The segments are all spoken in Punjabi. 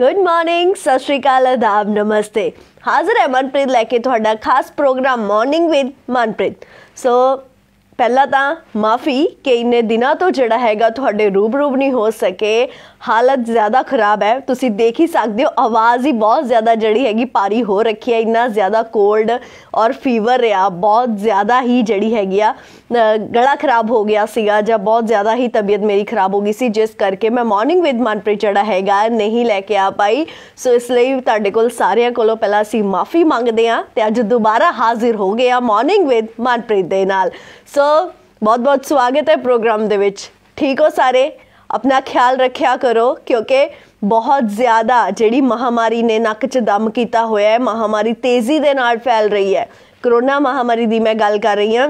ਗੁੱਡ ਮਾਰਨਿੰਗ ਸਤਿ ਸ਼੍ਰੀ ਅਕਾਲ ਆਦਾਬ ਨਮਸਤੇ ਹਾਜ਼ਰ ਹੈ ਮਨਪ੍ਰੀਤ ਲੈ ਕੇ ਤੁਹਾਡਾ ਖਾਸ program morning with Manpreet so ਪਹਿਲਾਂ ਤਾਂ ਮਾਫੀ ਕਿ ਇਨੇ ਦਿਨਾਂ ਤੋਂ ਜਿਹੜਾ ਹੈਗਾ ਤੁਹਾਡੇ ਰੂਬਰੂ ਨਹੀਂ ਹੋ ਸਕੇ ਹਾਲਤ ਜ਼ਿਆਦਾ ਖਰਾਬ ਹੈ ਤੁਸੀਂ ਦੇਖ ਹੀ ਸਕਦੇ ਹੋ ਆਵਾਜ਼ ਹੀ ਬਹੁਤ ਜ਼ਿਆਦਾ ਜੜੀ ਹੈਗੀ ਪਾਰੀ ਹੋ ਰੱਖੀ ਹੈ ਇੰਨਾ ਜ਼ਿਆਦਾ ਕੋਲਡ ਔਰ ਫੀਵਰ ਰਿਹਾ ਬਹੁਤ ਜ਼ਿਆਦਾ ਹੀ ਜੜੀ ਹੈਗੀ ਆ ਗਲਾ ਖਰਾਬ ਹੋ ਗਿਆ ਸੀਗਾ ਜਾਂ ਬਹੁਤ ਜ਼ਿਆਦਾ ਹੀ ਤਬੀਅਤ ਮੇਰੀ ਖਰਾਬ ਹੋ ਗਈ ਸੀ ਜਿਸ ਕਰਕੇ ਮੈਂ ਮਾਰਨਿੰਗ ਵਿਦ ਮਨਪ੍ਰੀਤ ਜੜਾ ਹੈਗਾ ਨਹੀਂ ਲੈ ਕੇ ਆ ਪਾਈ ਸੋ ਇਸ ਲਈ ਤੁਹਾਡੇ ਕੋਲ ਸਾਰਿਆਂ ਕੋਲੋਂ ਪਹਿਲਾਂ ਅਸੀਂ ਮਾਫੀ ਮੰਗਦੇ ਆ ਤੇ ਅੱਜ ਦੁਬਾਰਾ ਹਾਜ਼ਰ ਹੋ ਗਏ ਆ ਮਾਰਨਿੰਗ ਵਿਦ ਮਨਪ੍ਰੀਤ ਦੇ ਨਾਲ ਸੋ ਬਹੁਤ ਬਹੁਤ ਸਵਾਗਤ ਹੈ ਪ੍ਰੋਗਰਾਮ ਦੇ ਵਿੱਚ ਠੀਕ ਹੋ ਸਾਰੇ ਆਪਣਾ ਖਿਆਲ ਰੱਖਿਆ ਕਰੋ ਕਿਉਂਕਿ ਬਹੁਤ ਜ਼ਿਆਦਾ ਜਿਹੜੀ ਮਹਾਮਾਰੀ ਨੇ ਨੱਕ 'ਚ ਦਮ ਕੀਤਾ ਹੋਇਆ ਹੈ ਮਹਾਮਾਰੀ ਤੇਜ਼ੀ ਦੇ ਨਾਲ ਫੈਲ ਰਹੀ ਹੈ ਕਰੋਨਾ ਮਹਾਮਾਰੀ ਦੀ ਮੈਂ ਗੱਲ ਕਰ ਰਹੀ ਹਾਂ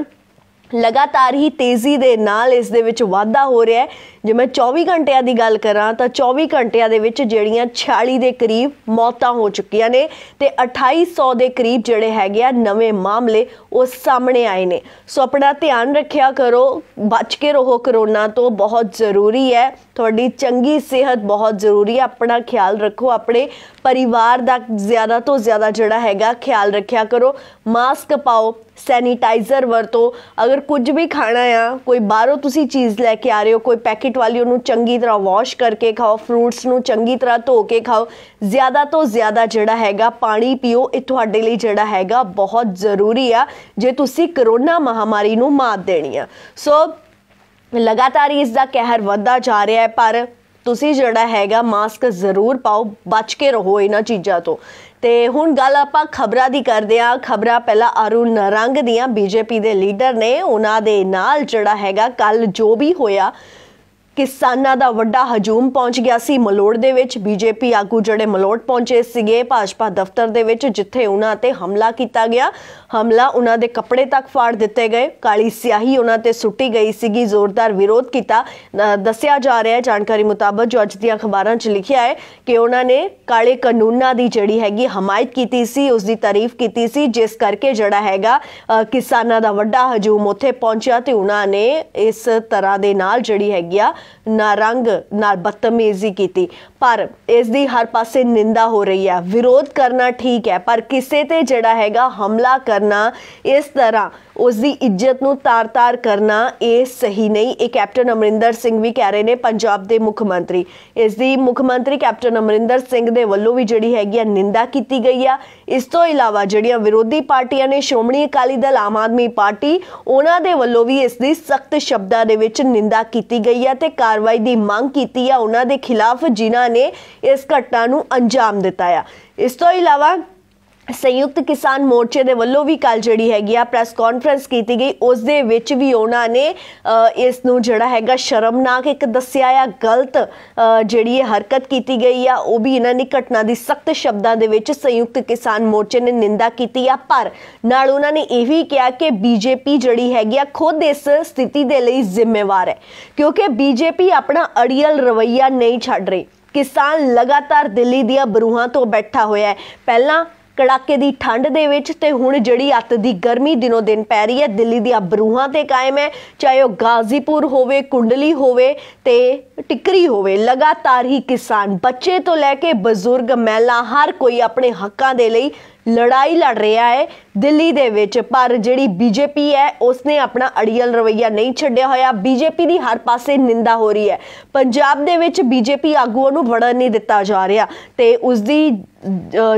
ਲਗਾਤਾਰ ਹੀ ਤੇਜ਼ੀ ਦੇ ਨਾਲ ਇਸ ਦੇ ਵਿੱਚ ਵਾਧਾ ਹੋ ਰਿਹਾ ਹੈ ਜੇ ਮੈਂ 24 ਘੰਟਿਆਂ ਦੀ ਗੱਲ ਕਰਾਂ ਤਾਂ 24 ਘੰਟਿਆਂ ਦੇ ਵਿੱਚ ਜਿਹੜੀਆਂ 46 ਦੇ ਕਰੀਬ ਮੌਤਾਂ ਹੋ ਚੁੱਕੀਆਂ ਨੇ ਤੇ 2800 ਦੇ ਕਰੀਬ ਜਿਹੜੇ ਹੈਗੇ ਆ ਨਵੇਂ ਮਾਮਲੇ ਉਹ ਸਾਹਮਣੇ ਆਏ ਨੇ ਸੋ ਆਪਣਾ ਧਿਆਨ ਰੱਖਿਆ ਕਰੋ ਬਚ ਕੇ ਰਹੋ ਕਰੋਨਾ ਤੋਂ ਬਹੁਤ ਜ਼ਰੂਰੀ ਹੈ ਤੁਹਾਡੀ ਚੰਗੀ ਸਿਹਤ ਬਹੁਤ ਜ਼ਰੂਰੀ ਹੈ ਆਪਣਾ ਖਿਆਲ ਰੱਖੋ ਆਪਣੇ ਪਰਿਵਾਰ ਦਾ ਜ਼ਿਆਦਾ ਤੋਂ ਜ਼ਿਆਦਾ ਜਿਹੜਾ ਹੈਗਾ ਖਿਆਲ ਰੱਖਿਆ ਕਰੋ ਮਾਸਕ ਪਾਓ ਸੈਨੀਟਾਈਜ਼ਰ ਵਰਤੋ ਅਗਰ ਕੁਝ ਵੀ ਖਾਣਾ ਆ ਕੋਈ ਬਾਹਰੋਂ ਤੁਸੀਂ ਚੀਜ਼ ਲੈ ਕੇ ਆ ਰਹੇ ਹੋ ਕੋਈ ਪੈਕੇਟ ਵਾਲੀ ਉਹਨੂੰ ਚੰਗੀ ਤਰ੍ਹਾਂ ਵਾਸ਼ ਕਰਕੇ ਖਾਓ ਫਰੂਟਸ ਨੂੰ ਚੰਗੀ ਤਰ੍ਹਾਂ ਧੋ ਕੇ ਖਾਓ ਜ਼ਿਆਦਾ ਤੋਂ ਜ਼ਿਆਦਾ ਜਿਹੜਾ ਹੈਗਾ ਪਾਣੀ ਪੀਓ ਇਹ ਤੁਹਾਡੇ ਲਈ ਜਿਹੜਾ ਹੈਗਾ ਬਹੁਤ ਜ਼ਰੂਰੀ ਆ ਜੇ ਤੁਸੀਂ ਕਰੋਨਾ ਮਹਾਮਾਰੀ ਨੂੰ ਮਾਤ ਦੇਣੀ ਆ ਸੋ ਲਗਾਤਾਰ ਇਸ ਦਾ ਕਹਿਰ ਵੱਧਦਾ ਜਾ ਰਿਹਾ ਹੈ ਪਰ ਤੁਸੀਂ ਜਿਹੜਾ ਹੈਗਾ ਮਾਸਕ ਜ਼ਰੂਰ ਪਾਓ ਬਚ ਕੇ ਰਹੋ ਇਹਨਾਂ ਚੀਜ਼ਾਂ ਤੋਂ ਤੇ ਹੁਣ ਗੱਲ ਆਪਾਂ ਖਬਰਾਂ ਦੀ ਕਰਦੇ ਆ ਖਬਰਾਂ ਪਹਿਲਾਂ ਅਰੁਣ ਨਰੰਗ ਦੀਆਂ ਬੀਜੇਪੀ ਦੇ ਲੀਡਰ ਨੇ ਉਹਨਾਂ ਦੇ ਨਾਲ ਜਿਹੜਾ ਹੈਗਾ ਕੱਲ ਜੋ ਵੀ ਹੋਇਆ ਕਿਸਾਨਾਂ ਦਾ ਵੱਡਾ ਹਜੂਮ ਪਹੁੰਚ ਗਿਆ ਸੀ ਮਲੋੜ ਦੇ ਵਿੱਚ ਬੀਜੇਪੀ ਆਗੂ ਜਿਹੜੇ ਮਲੋੜ ਪਹੁੰਚੇ ਸੀਗੇ ਭਾਜਪਾ ਦਫ਼ਤਰ ਦੇ ਵਿੱਚ ਜਿੱਥੇ ਉਹਨਾਂ ਤੇ ਹਮਲਾ ਕੀਤਾ ਗਿਆ ਹਮਲਾ ਉਹਨਾਂ ਦੇ ਕੱਪੜੇ ਤੱਕ ਫਾੜ ਦਿੱਤੇ ਗਏ ਕਾਲੀ ਸਿਆਹੀ ਉਹਨਾਂ ਤੇ ਸੁੱਟੀ ਗਈ ਸੀਗੀ ਜ਼ੋਰਦਾਰ ਵਿਰੋਧ ਕੀਤਾ ਦੱਸਿਆ ਜਾ ਰਿਹਾ ਹੈ ਜਾਣਕਾਰੀ ਮੁਤਾਬਕ ਜੋ ਅੱਜ ਦੀਆਂ ਖਬਰਾਂ 'ਚ ਲਿਖਿਆ ਹੈ ਕਿ ਉਹਨਾਂ ਨੇ ਕਾਲੇ ਕਾਨੂੰਨਾਂ ਦੀ ਜਿਹੜੀ ਹੈਗੀ ਹਮਾਇਤ ਕੀਤੀ ਸੀ ਉਸ ਦੀ ਤਾਰੀਫ ਕੀਤੀ ਸੀ ਜਿਸ ਕਰਕੇ ਜਿਹੜਾ ਹੈਗਾ ਕਿਸਾਨਾਂ ਦਾ ਵੱਡਾ ਹਜੂਮ ਉੱਥੇ ਪਹੁੰਚਿਆ ਤੇ ਉਹਨਾਂ ਨੇ ਇਸ ਤਰ੍ਹਾਂ ਦੇ ਨਾਲ ਜਿਹੜੀ ਹੈਗੀ ਆ ਨਾ ਰੰਗ ਨਾਲ ਬਦਤਮੀਜ਼ੀ ਕੀਤੀ ਪਰ ਇਸ ਦੀ ਹਰ ਪਾਸੇ ਨਿੰਦਾ ਹੋ ਰਹੀ ਹੈ ਵਿਰੋਧ ਕਰਨਾ ਠੀਕ ਹੈ ਪਰ ਕਿਸੇ ਤੇ ਜਿਹੜਾ ਹੈਗਾ ਹਮਲਾ ਕਰਨਾ ਇਸ ਤਰ੍ਹਾਂ ਉਸ ਦੀ ਇੱਜ਼ਤ ਨੂੰ ਤਾਰ-ਤਾਰ ਕਰਨਾ ਇਹ ਸਹੀ ਨਹੀਂ ਇਹ ਕੈਪਟਨ ਅਮਰਿੰਦਰ ਸਿੰਘ ਵੀ ਕਹਿ ਰਹੇ ਨੇ ਪੰਜਾਬ ਦੇ ਮੁੱਖ ਮੰਤਰੀ ਇਸ ਦੀ ਮੁੱਖ ਮੰਤਰੀ ਕੈਪਟਨ ਅਮਰਿੰਦਰ ਸਿੰਘ ਦੇ ਵੱਲੋਂ ਵੀ ਜਿਹੜੀ ਹੈਗੀ ਆ ਨਿੰਦਾ ਕੀਤੀ ਗਈ ਆ ਇਸ ਤੋਂ ਇਲਾਵਾ ਜਿਹੜੀਆਂ ਵਿਰੋਧੀ ਪਾਰਟੀਆਂ ਨੇ ਸ਼੍ਰੋਮਣੀ ਅਕਾਲੀ ਦਲ ਆਮ ਆਦਮੀ ਪਾਰਟੀ ਉਹਨਾਂ ਦੇ ਵੱਲੋਂ ਵੀ ਇਸ ਦੀ ਸਖਤ ਸ਼ਬਦਾਂ ਦੇ ਵਿੱਚ ਨਿੰਦਾ ਕੀਤੀ ਗਈ ਹੈ ਤੇ ਕਾਰਵਾਈ ਦੀ ਮੰਗ ਕੀਤੀ ਹੈ ਉਹਨਾਂ ਦੇ ਖਿਲਾਫ ਜਿਨ੍ਹਾਂ ਨੇ ਇਸ ਘਟਨਾ ਨੂੰ ਅੰਜਾਮ ਦਿੱਤਾ ਹੈ ਇਸ ਤੋਂ ਇਲਾਵਾ ਸੰਯੁਕਤ ਕਿਸਾਨ ਮੋਰਚੇ ਦੇ ਵੱਲੋਂ ਵੀ ਕੱਲ ਜਿਹੜੀ ਹੈਗੀ ਆ ਪ੍ਰੈਸ ਕਾਨਫਰੰਸ ਕੀਤੀ ਗਈ ਉਸ ਦੇ ਵਿੱਚ ਵੀ ਉਹਨਾਂ ਨੇ ਇਸ ਨੂੰ ਜਿਹੜਾ ਹੈਗਾ ਸ਼ਰਮਨਾਕ ਇੱਕ ਦੱਸਿਆ ਆ ਗਲਤ ਜਿਹੜੀ ਇਹ ਹਰਕਤ ਕੀਤੀ ਗਈ ਆ ਉਹ ਵੀ ਇਹਨਾਂ ਨੇ ਘਟਨਾ ਦੀ ਸਖਤ ਸ਼ਬਦਾਂ ਦੇ ਵਿੱਚ ਸੰਯੁਕਤ ਕਿਸਾਨ ਮੋਰਚੇ ਨੇ ਨਿੰਦਾ ਕੀਤੀ ਆ ਪਰ ਨਾਲ ਉਹਨਾਂ ਨੇ ਇਹ ਵੀ ਕਿਹਾ ਕਿ ਬੀਜੇਪੀ ਜਿਹੜੀ ਹੈਗੀ ਆ ਖੁਦ ਇਸ ਸਥਿਤੀ ਦੇ ਲਈ ਜ਼ਿੰਮੇਵਾਰ ਹੈ ਕਿਉਂਕਿ ਬੀਜੇਪੀ ਆਪਣਾ ਅੜੀਅਲ ਰਵਈਆ ਨਹੀਂ ਛੱਡ ਰਹੀ ਕਿਸਾਨ ਲਗਾਤਾਰ ਦਿੱਲੀ ਦੀਆਂ ਬਰੂਹਾਂ ਤੋਂ ਬੈਠਾ ਹੋਇਆ ਹੈ ਪਹਿਲਾਂ ਕੜਾਕੇ ਦੀ ਠੰਡ ਦੇ ਵਿੱਚ ਤੇ ਹੁਣ ਜਿਹੜੀ ਅੱਤ ਦੀ ਗਰਮੀ ਦਿਨੋ ਦਿਨ ਪੈ ਰਹੀ ਹੈ ਦਿੱਲੀ ਦੀਆਂ ਬਰੂਹਾਂ ਤੇ ਕਾਇਮ ਹੈ ਚਾਹੇ ਉਹ ਗਾਜ਼ੀਪੁਰ ਹੋਵੇ ਕੁੰਡਲੀ ਹੋਵੇ ਤੇ ਟਿੱਕਰੀ ਹੋਵੇ ਲਗਾਤਾਰ ਹੀ ਕਿਸਾਨ ਬੱਚੇ ਤੋਂ ਲੈ ਕੇ ਬਜ਼ੁਰਗ ਮਹਿਲਾ ਹਰ ਕੋਈ ਆਪਣੇ ਹੱਕਾਂ ਦੇ ਲਈ ਲੜਾਈ ਲੜ ਰਿਹਾ ਹੈ ਦਿੱਲੀ ਦੇ ਵਿੱਚ ਪਰ ਜਿਹੜੀ ਬੀਜੇਪੀ ਹੈ ਉਸਨੇ ਆਪਣਾ ਅੜੀਅਲ ਰਵਈਆ ਨਹੀਂ ਛੱਡਿਆ ਹੋਇਆ ਬੀਜੇਪੀ ਦੀ ਹਰ ਪਾਸੇ ਨਿੰਦਾ ਹੋ ਰਹੀ ਹੈ ਪੰਜਾਬ ਦੇ ਵਿੱਚ ਬੀਜੇਪੀ ਆਗੂਆਂ ਨੂੰ ਵੜਨ ਨਹੀਂ ਦਿੱਤਾ ਜਾ ਰਿਹਾ ਤੇ ਉਸ ਦੀ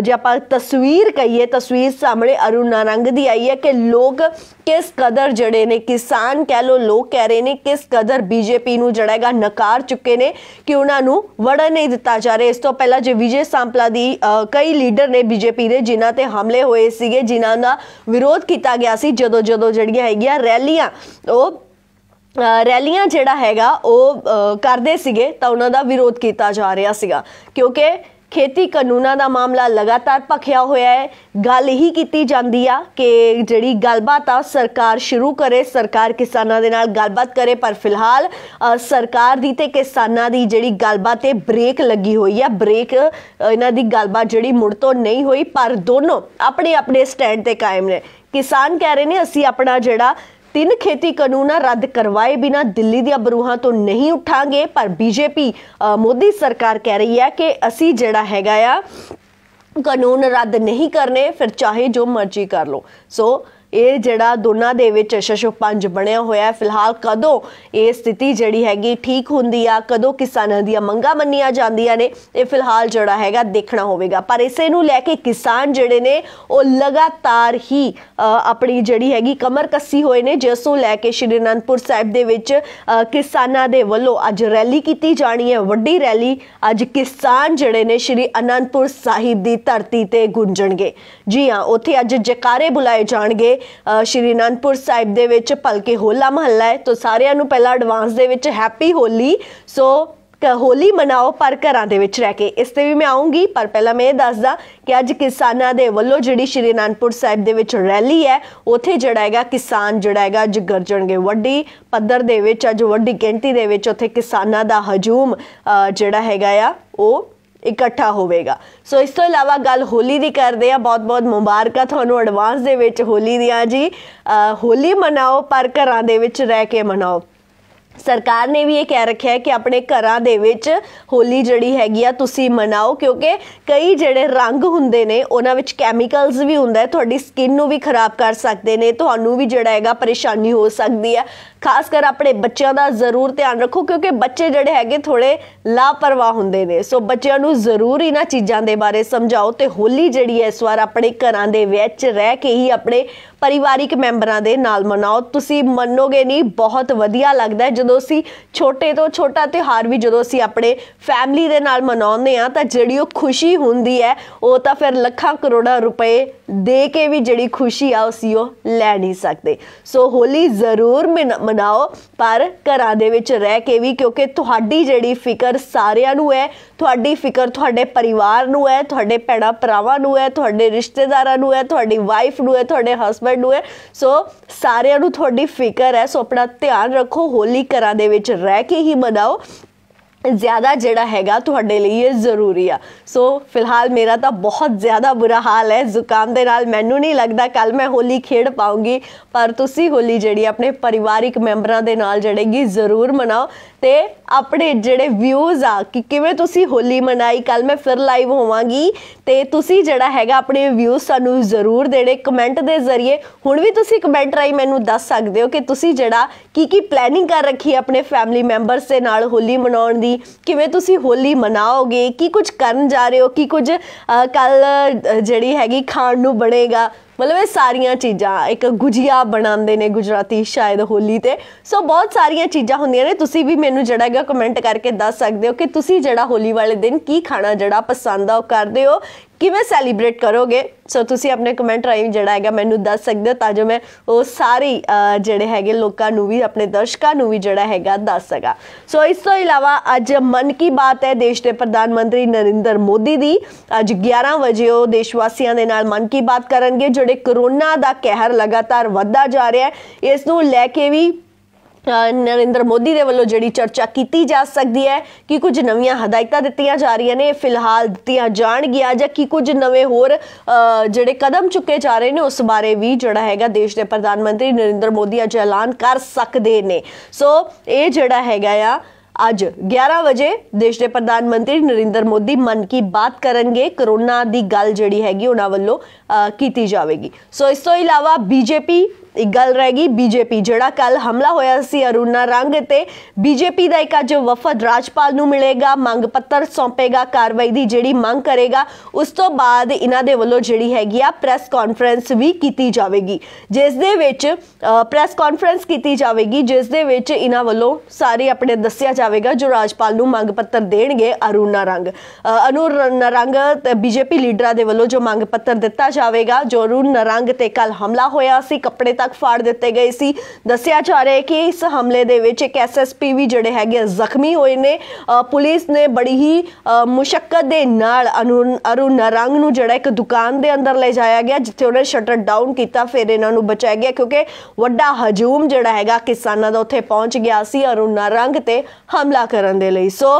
ਜੇ ਆਪਾਂ ਤਸਵੀਰ ਕਹੀਏ ਤਸਵੀਰ ਸਾਹਮਣੇ ਅਰੁਣ ਨਾਰੰਗ ਦੀ ਆਈ ਹੈ ਕਿ ਲੋਕ ਕਿਸ ਕਦਰ ਜੜੇ ਨੇ ਕਿਸਾਨ ਕਹਿ ਲੋ ਲੋਕ ਕਹਿ ਰਹੇ ਨੇ ਕਿਸ ਕਦਰ ਬੀਜੇਪੀ ਨੂੰ ਜੜਾਗਾ ਨਕਾਰ ਚੁੱਕੇ ਨੇ ਕਿ ਉਹਨਾਂ ਨੂੰ ਵੜਨ ਨਹੀਂ ਦਿੱਤਾ ਜਾ ਰਿਹਾ ਇਸ ਤੋਂ ਪਹਿਲਾਂ ਜੇ ਵਿਜੇ ਸੰਪਲਾ ਦੀ ਕਈ ਲੀਡਰ ਨੇ ਬੀਜੇਪੀ ਦੇ ਜਿਨ੍ਹਾਂ ਤੇ ਹਮਲੇ ਹੋਏ ਸੀਗੇ ਜਿਨ੍ਹਾਂ ਦਾ ਵਿਰੋਧ ਕੀਤਾ ਗਿਆ ਸੀ ਜਦੋਂ ਜਦੋਂ ਜੜੀਆਂ ਹੈਗੀਆਂ ਰੈਲੀਆਂ ਉਹ ਰੈਲੀਆਂ ਜਿਹੜਾ ਹੈਗਾ ਉਹ ਕਰਦੇ ਸੀਗੇ ਤਾਂ ਉਹਨਾਂ ਦਾ ਵਿਰੋਧ ਕੀਤਾ ਜਾ ਰਿਹਾ ਸੀਗਾ ਕਿਉਂਕਿ ਖੇਤੀ ਕਾਨੂੰਨਾਂ ਦਾ ਮਾਮਲਾ ਲਗਾਤਾਰ ਭਖਿਆ ਹੋਇਆ ਹੈ ਗੱਲ ਹੀ ਕੀਤੀ ਜਾਂਦੀ ਆ ਕਿ ਜਿਹੜੀ ਗੱਲਬਾਤ ਆ ਸਰਕਾਰ ਸ਼ੁਰੂ ਕਰੇ ਸਰਕਾਰ ਕਿਸਾਨਾਂ ਦੇ ਨਾਲ ਗੱਲਬਾਤ ਕਰੇ ਪਰ ਫਿਲਹਾਲ ਸਰਕਾਰ ਦੀ ਤੇ ਕਿਸਾਨਾਂ ਦੀ ਜਿਹੜੀ ਗੱਲਬਾਤ ਤੇ ਬ੍ਰੇਕ ਲੱਗੀ ਹੋਈ ਆ ਬ੍ਰੇਕ ਇਹਨਾਂ ਦੀ ਗੱਲਬਾਤ ਜਿਹੜੀ ਮੁੜ ਤੋਂ ਨਹੀਂ ਹੋਈ ਪਰ ਦੋਨੋਂ ਆਪਣੇ ਆਪਣੇ ਸਟੈਂਡ ਤੇ ਕਾਇਮ ਨੇ ਕਿਸਾਨ ਕਹਿ ਰਹੇ ਨੇ ਅਸੀਂ ਆਪਣਾ ਜਿਹੜਾ ਤਿੰਨ ਖੇਤੀ ਕਾਨੂੰਨਾਂ ਰੱਦ ਕਰਵਾਏ ਬਿਨਾ ਦਿੱਲੀ ਦੀਆਂ ਬਰੂਹਾਂ ਤੋਂ ਨਹੀਂ ਉਠਾਂਗੇ ਪਰ ਬੀਜੇਪੀ ਮੋਦੀ ਸਰਕਾਰ ਕਹਿ ਰਹੀ ਹੈ ਕਿ ਅਸੀਂ ਜਿਹੜਾ ਹੈਗਾ ਆ ਕਾਨੂੰਨ ਰੱਦ ਨਹੀਂ ਕਰਨੇ ਫਿਰ ਚਾਹੇ ਜੋ ਮਰਜ਼ੀ ਕਰ ਲੋ ਸੋ ਇਹ ਜਿਹੜਾ ਦੋਨਾਂ ਦੇ ਵਿੱਚ ਸ਼ਸ਼ੋ ਪੰਜ ਬਣਿਆ ਹੋਇਆ ਫਿਲਹਾਲ ਕਦੋਂ ਇਹ ਸਥਿਤੀ ਜਿਹੜੀ ਹੈਗੀ ਠੀਕ ਹੁੰਦੀ ਆ ਕਦੋਂ ਕਿਸਾਨਾਂ ਦੀਆਂ ਮੰਗਾਂ ਮੰਨੀਆਂ ਜਾਂਦੀਆਂ ਨੇ ਇਹ ਫਿਲਹਾਲ ਜਿਹੜਾ ਹੈਗਾ ਦੇਖਣਾ ਹੋਵੇਗਾ ਪਰ ਇਸੇ ਨੂੰ ਲੈ ਕੇ ਕਿਸਾਨ ਜਿਹੜੇ ਨੇ ਉਹ ਲਗਾਤਾਰ ਹੀ ਆਪਣੀ ਜਿਹੜੀ ਹੈਗੀ ਕਮਰ ਕੱਸੀ ਹੋਏ ਨੇ ਜਿਸ ਨੂੰ ਲੈ ਕੇ ਸ਼੍ਰੀ ਅਨੰਦਪੁਰ ਸਾਹਿਬ ਦੇ ਵਿੱਚ ਕਿਸਾਨਾਂ ਦੇ ਵੱਲੋਂ ਅੱਜ ਰੈਲੀ ਕੀਤੀ ਜਾਣੀ ਹੈ ਵੱਡੀ ਰੈਲੀ ਅੱਜ ਕਿਸਾਨ ਜਿਹੜੇ ਨੇ ਸ਼੍ਰੀ ਅਨੰਦਪੁਰ ਸਾਹਿਬ ਦੀ ਧਰਤੀ ਤੇ ਗੁੰਜਣਗੇ ਜੀ ਹਾਂ ਉੱਥੇ ਅੱਜ ਜਕਾਰੇ ਬੁਲਾਏ ਜਾਣਗੇ ਸ਼੍ਰੀ ਅਨੰਦਪੁਰ ਸਾਹਿਬ ਦੇ ਵਿੱਚ ਭਲਕੇ ਹੋਲਾ ਮਹੱਲਾ ਹੈ ਤੋਂ ਸਾਰਿਆਂ ਨੂੰ ਪਹਿਲਾਂ ਐਡਵਾਂਸ ਦੇ ਵਿੱਚ ਹੈਪੀ ਹੋਲੀ ਸੋ ਹੋਲੀ ਮਨਾਓ ਪਰ ਘਰਾਂ ਦੇ ਵਿੱਚ ਰਹਿ ਕੇ ਇਸ ਤੇ ਵੀ ਮੈਂ ਆਉਂਗੀ ਪਰ ਪਹਿਲਾਂ ਮੈਂ ਇਹ ਦੱਸਦਾ ਕਿ ਅੱਜ ਕਿਸਾਨਾਂ ਦੇ ਵੱਲੋਂ ਜਿਹੜੀ ਸ਼੍ਰੀ ਅਨੰਦਪੁਰ ਸਾਹਿਬ ਦੇ ਵਿੱਚ ਰੈਲੀ ਹੈ ਉੱਥੇ ਜਿਹੜਾ ਹੈਗਾ ਕਿਸਾਨ ਜਿਹੜਾ ਹੈਗਾ ਅੱਜ ਗਰਜਣਗੇ ਵੱਡੀ ਪੱਧਰ ਦੇ ਵਿੱਚ ਅੱਜ ਵੱਡੀ ਗਿਣਤੀ ਦੇ ਵਿੱਚ ਉੱਥੇ ਕਿਸਾਨਾਂ ਦਾ ਹਜੂਮ ਜਿਹੜਾ ਹੈਗਾ ਆ ਉਹ ਇਕੱਠਾ ਹੋਵੇਗਾ ਸੋ ਇਸ ਤੋਂ ਇਲਾਵਾ ਗੱਲ ਹੋਲੀ ਦੀ ਕਰਦੇ ਆ ਬਹੁਤ-ਬਹੁਤ ਮੁਬਾਰਕਾ ਤੁਹਾਨੂੰ ਐਡਵਾਂਸ ਦੇ ਵਿੱਚ ਹੋਲੀ ਦੀਆਂ ਜੀ ਹੋਲੀ ਮਨਾਓ ਪਰ ਘਰਾਂ ਦੇ ਵਿੱਚ ਰਹਿ ਕੇ ਮਨਾਓ ਸਰਕਾਰ ਨੇ ਵੀ ਇਹ ਕਹਿ ਰੱਖਿਆ ਹੈ ਕਿ ਆਪਣੇ ਘਰਾਂ ਦੇ ਵਿੱਚ ਹੋਲੀ ਜਿਹੜੀ ਹੈਗੀ ਆ ਤੁਸੀਂ ਮਨਾਓ ਕਿਉਂਕਿ ਕਈ ਜਿਹੜੇ ਰੰਗ ਹੁੰਦੇ ਨੇ ਉਹਨਾਂ ਵਿੱਚ ਕੈਮੀਕਲਸ ਵੀ ਹੁੰਦਾ ਹੈ ਤੁਹਾਡੀ ਸਕਿਨ ਨੂੰ ਵੀ ਖਰਾਬ ਕਰ ਸਕਦੇ ਨੇ ਤੁਹਾਨੂੰ ਵੀ ਜਿਹੜਾ ਹੈਗਾ ਪਰੇਸ਼ਾਨੀ ਹੋ ਸਕਦੀ ਹੈ ਖਾਸ ਕਰ ਆਪਣੇ ਬੱਚਿਆਂ ਦਾ ਜ਼ਰੂਰ ਧਿਆਨ ਰੱਖੋ ਕਿਉਂਕਿ ਬੱਚੇ ਜਿਹੜੇ ਹੈਗੇ ਥੋੜੇ ਲਾਪਰਵਾਹ ਹੁੰਦੇ ਨੇ ਸੋ ਬੱਚਿਆਂ ਨੂੰ ਜ਼ਰੂਰ ਇਹਨਾਂ ਚੀਜ਼ਾਂ ਦੇ ਬਾਰੇ ਸਮਝਾਓ ਤੇ ਹੋਲੀ ਜਿਹੜੀ ਹੈ ਇਸ ਵਾਰ ਆਪਣੇ ਘਰਾਂ ਦੇ ਵਿੱਚ ਰਹਿ ਕੇ ਹੀ ਆਪਣੇ ਪਰਿਵਾਰਿਕ ਮੈਂਬਰਾਂ ਦੇ ਨਾਲ ਮਨਾਓ ਤੁਸੀਂ ਮੰਨੋਗੇ ਨਹੀਂ ਬਹੁਤ ਵਧੀਆ ਲੱਗਦਾ ਜਦੋਂ ਅਸੀਂ ਛੋਟੇ ਤੋਂ ਛੋਟਾ ਤਿਉਹਾਰ ਵੀ ਜਦੋਂ ਅਸੀਂ ਆਪਣੇ ਫੈਮਿਲੀ ਦੇ ਨਾਲ ਮਨਾਉਂਦੇ ਆ ਤਾਂ ਜਿਹੜੀ ਉਹ ਖੁਸ਼ੀ ਹੁੰਦੀ ਹੈ ਉਹ ਤਾਂ ਫਿਰ ਲੱਖਾਂ ਕਰੋੜਾਂ ਰੁਪਏ ਦੇ ਕੇ ਵੀ ਜਿਹੜੀ ਖੁਸ਼ੀ ਆ ਉਸੀ ਉਹ ਲੈ ਨਹੀਂ ਸਕਦੇ ਸੋ ਹੋਲੀ ਜ਼ਰੂਰ ਮਨਾਓ ਪਰ ਘਰਾਂ ਦੇ ਵਿੱਚ ਰਹਿ ਕੇ ਵੀ ਕਿਉਂਕਿ ਤੁਹਾਡੀ ਜਿਹੜੀ ਫਿਕਰ ਸਾਰਿਆਂ ਨੂੰ ਹੈ ਤੁਹਾਡੀ ਫਿਕਰ ਤੁਹਾਡੇ ਪਰਿਵਾਰ ਨੂੰ ਹੈ ਤੁਹਾਡੇ ਭੈਣਾ ਭਰਾਵਾਂ ਨੂੰ ਹੈ ਤੁਹਾਡੇ ਰਿਸ਼ਤੇਦਾਰਾਂ ਨੂੰ ਹੈ ਤੁਹਾਡੀ ਵਾਈਫ ਨੂੰ ਹੈ ਤੁਹਾਡੇ ਹਸਬੰਡ ਨੂੰ ਹੈ ਸੋ ਸਾਰਿਆਂ ਨੂੰ ਤੁਹਾਡੀ ਫਿਕਰ ਹੈ ਸੋ ਆਪਣਾ ਧਿਆਨ ਰੱਖੋ ਹੋਲੀ ਘਰਾਂ ਦੇ ਵਿੱਚ ਰਹਿ ਕੇ ਹੀ ਮਨਾਓ ਜ਼ਿਆਦਾ ਜਿਹੜਾ ਹੈਗਾ ਤੁਹਾਡੇ ਲਈ ਇਹ ਜ਼ਰੂਰੀ ਆ ਸੋ ਫਿਲਹਾਲ ਮੇਰਾ ਤਾਂ ਬਹੁਤ ਜ਼ਿਆਦਾ ਬੁਰਾ ਹਾਲ ਹੈ ਜ਼ੁਕਾਮ ਦੇ ਨਾਲ ਮੈਨੂੰ ਨਹੀਂ ਲੱਗਦਾ ਕੱਲ ਮੈਂ ਹੋਲੀ ਖੇਡ ਪਾਉਂਗੀ ਪਰ ਤੁਸੀਂ ਹੋਲੀ ਜਿਹੜੀ ਆਪਣੇ ਪਰਿਵਾਰਿਕ ਮੈਂਬਰਾਂ ਦੇ ਨਾਲ ਜੜੇਗੀ ਜ਼ਰੂਰ ਮਨਾਓ ਤੇ ਆਪਣੇ ਜਿਹੜੇ ਵਿਊਜ਼ ਆ ਕਿ ਕਿਵੇਂ ਤੁਸੀਂ ਹੋਲੀ ਮਨਾਈ ਕੱਲ ਮੈਂ ਫਿਰ ਲਾਈਵ ਹੋਵਾਂਗੀ ਤੇ ਤੁਸੀਂ ਜਿਹੜਾ ਹੈਗਾ ਆਪਣੇ ਵਿਊਜ਼ ਸਾਨੂੰ ਜ਼ਰੂਰ ਦੇਣੇ ਕਮੈਂਟ ਦੇ ਜ਼ਰੀਏ ਹੁਣ ਵੀ ਤੁਸੀਂ ਕਮੈਂਟ ਰਾਈ ਮੈਨੂੰ ਦੱਸ ਸਕਦੇ ਹੋ ਕਿ ਤੁਸੀਂ ਜਿਹੜਾ ਕੀ ਕੀ ਪਲੈਨਿੰਗ ਕਰ ਰੱਖੀ ਹੈ ਆਪਣੇ ਫੈਮਿਲੀ ਮੈਂਬਰਸ ਦੇ ਨਾਲ ਹੋਲੀ ਮਨਾਉਣ ਦੀ ਦੀ ਕਿਵੇਂ ਤੁਸੀਂ ਹੋਲੀ ਮਨਾਓਗੇ ਕੀ ਕੁਝ ਕਰਨ ਜਾ ਰਹੇ ਹੋ ਕੀ ਕੁਝ ਕੱਲ ਜਿਹੜੀ ਹੈਗੀ ਖਾਣ ਨੂੰ ਬਣੇਗਾ ਮਤਲਬ ਇਹ ਸਾਰੀਆਂ ਚੀਜ਼ਾਂ ਇੱਕ ਗੁਜੀਆ ਬਣਾਉਂਦੇ ਨੇ ਗੁਜਰਾਤੀ ਸ਼ਾਇਦ ਹੋਲੀ ਤੇ ਸੋ ਬਹੁਤ ਸਾਰੀਆਂ ਚੀਜ਼ਾਂ ਹੁੰਦੀਆਂ ਨੇ ਤੁਸੀਂ ਵੀ ਮੈਨੂੰ ਜਿਹੜਾ ਹੈਗਾ ਕਮੈਂਟ ਕਰਕੇ ਦੱਸ ਸਕਦੇ ਹੋ ਕਿ ਤੁਸੀਂ ਜਿਹੜਾ ਹੋਲੀ ਵਾਲੇ ਦਿਨ ਕੀ ਖਾਣਾ ਜਿਹੜਾ ਪਸੰਦ ਆ ਉਹ ਕਰਦੇ ਹੋ ਕਿਵੇਂ ਸੈਲੀਬ੍ਰੇਟ ਕਰੋਗੇ ਸੋ ਤੁਸੀਂ ਆਪਣੇ ਕਮੈਂਟ ਰਾਈਮ ਜਿਹੜਾ ਹੈਗਾ ਮੈਨੂੰ ਦੱਸ ਸਕਦੇ ਹੋ ਤਾਂ ਜੋ ਮੈਂ ਉਹ ਸਾਰੀ ਜਿਹੜੇ ਹੈਗੇ ਲੋਕਾਂ ਨੂੰ ਵੀ ਆਪਣੇ ਦਰਸ਼ਕਾਂ ਨੂੰ ਵੀ ਜਿਹੜਾ ਹੈਗਾ ਦੱਸ ਸਕਾਂ ਸੋ ਇਸ ਤੋਂ ਇਲਾਵਾ ਅੱਜ ਮਨ ਕੀ ਬਾਤ ਹੈ ਦੇਸ਼ ਦੇ ਪ੍ਰਧਾਨ ਮੰਤਰੀ ਨਰਿੰਦਰ ਮੋਦੀ ਦੀ ਅੱਜ 11 ਵਜੇ ਉਹ ਦੇਸ਼ ਵਾਸੀਆਂ ਦੇ ਨਾਲ ਮਨ ਕੀ ਬਾਤ ਕਰਨਗੇ ਜਿਹੜੇ ਕਰੋਨਾ ਦਾ ਕਹਿਰ ਲਗਾਤਾਰ ਵੱਧਦਾ ਜਾ ਰਿਹਾ ਹੈ ਇਸ ਨੂੰ ਲੈ ਕੇ ਵੀ ਨਰਿੰਦਰ ਮੋਦੀ ਦੇ ਵੱਲੋਂ ਜਿਹੜੀ ਚਰਚਾ ਕੀਤੀ ਜਾ ਸਕਦੀ ਹੈ ਕਿ ਕੁਝ ਨਵੀਆਂ ਹਦਾਇਤਾਂ ਦਿੱਤੀਆਂ ਜਾ ਰਹੀਆਂ ਨੇ ਫਿਲਹਾਲ ਦਿੱਤੀਆਂ ਜਾਣਗੀਆਂ ਜਾਂ ਕਿ ਕੁਝ ਨਵੇਂ ਹੋਰ ਜਿਹੜੇ ਕਦਮ ਚੁੱਕੇ ਜਾ ਰਹੇ ਨੇ ਉਸ ਬਾਰੇ ਵੀ ਜਿਹੜਾ ਹੈਗਾ ਦੇਸ਼ ਦੇ ਪ੍ਰਧਾਨ ਮੰਤਰੀ ਨਰਿੰਦਰ ਮੋਦੀ ਅੱਜ ਐਲਾਨ ਕਰ ਸਕਦੇ ਨੇ ਸੋ ਇਹ ਜਿਹੜਾ ਹੈਗਾ ਆ ਅੱਜ 11 ਵਜੇ ਦੇਸ਼ ਦੇ ਪ੍ਰਧਾਨ ਮੰਤਰੀ ਨਰਿੰਦਰ ਮੋਦੀ ਮਨ ਕੀ ਬਾਤ ਕਰਨਗੇ ਕਰੋਨਾ ਦੀ ਗੱਲ ਜਿਹੜੀ ਹੈਗੀ ਉਹਨਾਂ ਵੱਲੋਂ ਕੀਤੀ ਜਾਵੇਗੀ ਸੋ ਇਸ ਤੋਂ ਇਲਾਵਾ ਬੀਜੇਪੀ ਇੱਕ ਗੱਲ ਰਹਿ ਗਈ ਬੀਜੇਪੀ ਜਿਹੜਾ ਕੱਲ ਹਮਲਾ ਹੋਇਆ ਸੀ ਅਰੁਣਾ ਰੰਗ ਤੇ ਬੀਜੇਪੀ ਦਾ ਇੱਕ ਅੱਜ ਵਫਦ ਰਾਜਪਾਲ ਨੂੰ ਮਿਲੇਗਾ ਮੰਗ ਪੱਤਰ ਸੌਂਪੇਗਾ ਕਾਰਵਾਈ ਦੀ ਜਿਹੜੀ ਮੰਗ ਕਰੇਗਾ ਉਸ ਤੋਂ ਬਾਅਦ ਇਹਨਾਂ ਦੇ ਵੱਲੋਂ ਜਿਹੜੀ ਹੈਗੀ ਆ ਪ੍ਰੈਸ ਕਾਨਫਰੰਸ ਵੀ ਕੀਤੀ ਜਾਵੇਗੀ ਜਿਸ ਦੇ ਵਿੱਚ ਪ੍ਰੈਸ ਕਾਨਫਰੰਸ ਕੀਤੀ ਜਾਵੇਗੀ ਜਿਸ ਦੇ ਵਿੱਚ ਇਹਨਾਂ ਵੱਲੋਂ ਸਾਰੇ ਆਪਣੇ ਦੱਸਿਆ ਜਾਵੇਗਾ ਜੋ ਰਾਜਪਾਲ ਨੂੰ ਮੰਗ ਪੱਤਰ ਦੇਣਗੇ ਅਰੁਣਾ ਰੰਗ ਅਨੁਰ ਰੰਗ ਤੇ ਬੀਜੇਪੀ ਲੀਡਰਾਂ ਦੇ ਵੱਲੋਂ ਜੋ ਮੰਗ ਪੱਤਰ ਦਿੱਤਾ ਜਾਵੇਗਾ ਜੋ ਅਰੁਣ ਨਰੰਗ ਤੇ ਕੱਲ ਹਮਲਾ ਹੋਇਆ ਸੀ ਕੱਪੜੇ ਤੱਕ ਫਾੜ ਦਿੱਤੇ ਗਏ ਸੀ ਦੱਸਿਆ ਜਾ ਰਿਹਾ ਹੈ ਕਿ ਇਸ ਹਮਲੇ ਦੇ ਵਿੱਚ ਇੱਕ ਐਸਐਸਪੀ ਵੀ ਜਿਹੜੇ ਹੈਗੇ ਜ਼ਖਮੀ ਹੋਏ ਨੇ ਪੁਲਿਸ ਨੇ ਬੜੀ ਹੀ ਮੁਸ਼ਕਲ ਦੇ ਨਾਲ ਅਰੁਣ ਨਰੰਗ ਨੂੰ ਜਿਹੜਾ ਇੱਕ ਦੁਕਾਨ ਦੇ ਅੰਦਰ ਲੈ ਜਾਇਆ ਗਿਆ ਜਿੱਥੇ ਉਹਨੇ ਸ਼ਟਰ ਡਾਊਨ ਕੀਤਾ ਫਿਰ ਇਹਨਾਂ ਨੂੰ ਬਚਾਇਆ ਗਿਆ ਕਿਉਂਕਿ ਵੱਡਾ ਹਜੂਮ ਜਿਹੜਾ ਹੈਗਾ ਕਿਸਾਨਾਂ ਦਾ ਉੱਥੇ ਪਹੁੰਚ ਗਿਆ ਸੀ ਅਰੁਣ ਨਰੰਗ ਤੇ ਹਮਲਾ ਕਰਨ ਦੇ ਲਈ ਸੋ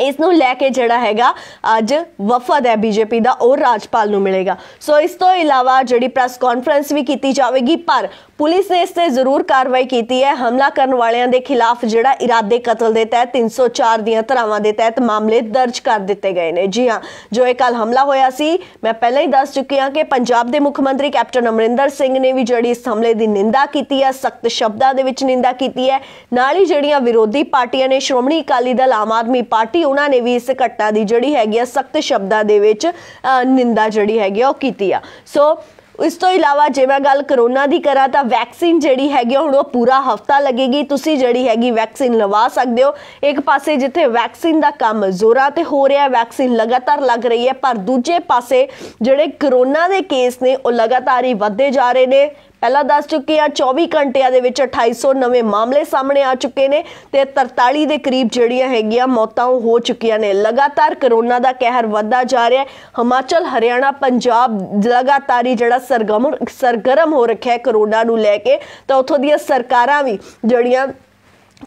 ਇਸ ਨੂੰ ਲੈ ਕੇ ਜਿਹੜਾ ਹੈਗਾ ਅੱਜ ਵਫਦ ਹੈ ਬੀਜੇਪੀ ਦਾ ਉਹ ਰਾਜਪਾਲ ਨੂੰ ਮਿਲੇਗਾ ਸੋ ਇਸ ਤੋਂ ਇਲਾਵਾ ਜਿਹੜੀ ਪ੍ਰੈਸ ਕਾਨਫਰੰਸ ਵੀ ਕੀਤੀ ਜਾਵੇਗੀ ਪਰ ਪੁਲਿਸ ਨੇ ਇਸ ਤੇ ਜ਼ਰੂਰ ਕਾਰਵਾਈ ਕੀਤੀ ਹੈ ਹਮਲਾ ਕਰਨ ਵਾਲਿਆਂ ਦੇ ਖਿਲਾਫ ਜਿਹੜਾ ਇਰਾਦੇ ਕਤਲ ਦੇ ਤਹਿਤ 304 ਦੀਆਂ ਧਰਾਵਾਂ ਦੇ ਤਹਿਤ ਮਾਮਲੇ ਦਰਜ ਕਰ ਦਿੱਤੇ ਗਏ ਨੇ ਜੀ ਹਾਂ ਜੋ ਇਹ ਕੱਲ ਹਮਲਾ ਹੋਇਆ ਸੀ ਮੈਂ ਪਹਿਲਾਂ ਹੀ ਦੱਸ ਚੁੱਕੀ ਹਾਂ ਕਿ ਪੰਜਾਬ ਦੇ ਮੁੱਖ ਮੰਤਰੀ ਕੈਪਟਨ ਅਮਰਿੰਦਰ ਸਿੰਘ ਨੇ ਵੀ ਜਿਹੜੀ ਇਸ ਹਮਲੇ ਦੀ ਨਿੰਦਾ ਕੀਤੀ ਹੈ ਸਖਤ ਸ਼ਬਦਾਂ ਦੇ ਵਿੱਚ ਨਿੰਦਾ ਕੀਤੀ ਹੈ ਨਾਲ ਹੀ ਜਿਹੜੀਆਂ ਵਿਰੋਧੀ ਪਾਰਟੀਆਂ ਨੇ ਸ਼੍ਰੋਮਣੀ ਅਕਾਲੀ ਦਲ ਆਮ ਆਦਮੀ ਪਾਰਟੀ ਵੀ ਉਹਨਾਂ ਨੇ ਵੀ ਇਸ ਘਟਨਾ ਦੀ ਜਿਹੜੀ ਹੈਗੀ ਆ ਸਖਤ ਸ਼ਬਦਾਂ ਦੇ ਵਿੱਚ ਨਿੰਦਾ ਜਿਹੜੀ ਹੈਗੀ ਉਹ ਕੀਤੀ ਆ ਸੋ ਇਸ ਤੋਂ ਇਲਾਵਾ ਜੇ ਮੈਂ ਗੱਲ ਕਰੋਨਾ ਦੀ ਕਰਾਂ ਤਾਂ ਵੈਕਸੀਨ ਜਿਹੜੀ ਹੈਗੀ ਹੁਣ ਉਹ ਪੂਰਾ ਹਫਤਾ ਲੱਗੇਗੀ ਤੁਸੀਂ ਜਿਹੜੀ ਹੈਗੀ ਵੈਕਸੀਨ ਲਵਾ ਸਕਦੇ ਹੋ ਇੱਕ ਪਾਸੇ ਜਿੱਥੇ ਵੈਕਸੀਨ ਦਾ ਕੰਮ ਜ਼ੋਰਾਂ ਤੇ ਹੋ ਰਿਹਾ ਵੈਕਸੀਨ ਲਗਾਤਾਰ ਲੱਗ ਰਹੀ ਹੈ ਪਰ ਦੂਜੇ ਪਾਸੇ ਜਿਹੜੇ ਕਰੋਨਾ ਦੇ ਕੇਸ ਨੇ ਉਹ ਲਗਾਤਾਰ ਹੀ ਵੱਧਦੇ ਜਾ ਰਹੇ ਨੇ ਪਹਿਲਾਂ ਦੱਸ ਚੁੱਕੇ ਆ 24 ਘੰਟਿਆਂ ਦੇ ਵਿੱਚ 2800 ਨਵੇਂ ਮਾਮਲੇ ਸਾਹਮਣੇ ਆ ਚੁੱਕੇ ਨੇ ਤੇ 43 ਦੇ ਕਰੀਬ ਜਿਹੜੀਆਂ ਹੈਗੀਆਂ ਮੌਤਾਂ ਹੋ ਚੁੱਕੀਆਂ ਨੇ ਲਗਾਤਾਰ ਕਰੋਨਾ ਦਾ ਕਹਿਰ ਵੱਧਦਾ ਜਾ ਰਿਹਾ ਹੈ ਹਿਮਾਚਲ ਹਰਿਆਣਾ ਪੰਜਾਬ ਲਗਾਤਾਰ ਹੀ ਜਿਹੜਾ ਸਰਗਰਮ ਸਰਗਰਮ ਹੋ ਰੱਖਿਆ ਹੈ ਕਰੋਨਾ ਨੂੰ ਲੈ ਕੇ ਤਾਂ ਉਥੋਂ ਦੀਆਂ ਸਰਕਾਰਾਂ ਵੀ ਜਿਹੜੀਆਂ